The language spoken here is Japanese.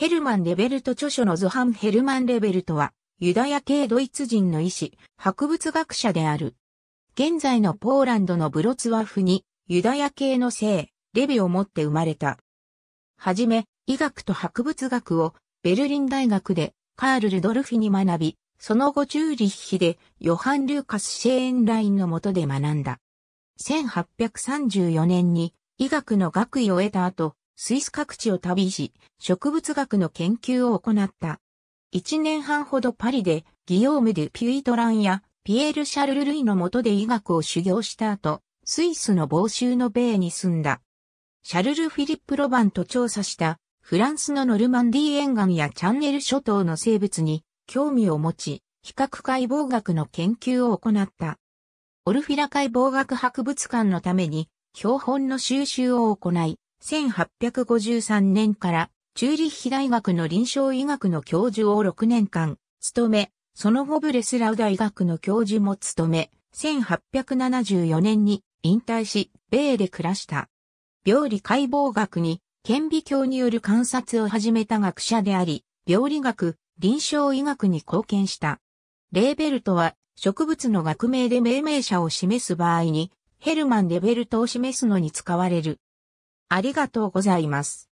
ヘルマン・レベルト著書のゾハン・ヘルマン・レベルトは、ユダヤ系ドイツ人の医師、博物学者である。現在のポーランドのブロツワフに、ユダヤ系の姓、レビを持って生まれた。はじめ、医学と博物学を、ベルリン大学で、カール・ルドルフィに学び、その後チューリッヒで、ヨハン・ルーカス・シェーンラインの下で学んだ。1834年に、医学の学位を得た後、スイス各地を旅し、植物学の研究を行った。一年半ほどパリで、ギヨーム・デュ・ピュイトランや、ピエール・シャルル・ルイの下で医学を修行した後、スイスの房州の米に住んだ。シャルル・フィリップ・ロバンと調査した、フランスのノルマンディー沿岸やチャンネル諸島の生物に興味を持ち、比較解剖学の研究を行った。オルフィラ解剖学博物館のために標本の収集を行い、1853年からチューリッヒ大学の臨床医学の教授を6年間務め、その後ブレスラウ大学の教授も務め、1874年に引退し、米で暮らした。病理解剖学に、顕微鏡による観察を始めた学者であり、病理学、臨床医学に貢献した。レーベルトは、植物の学名で命名者を示す場合に、ヘルマン・レベルトを示すのに使われるありがとうございます。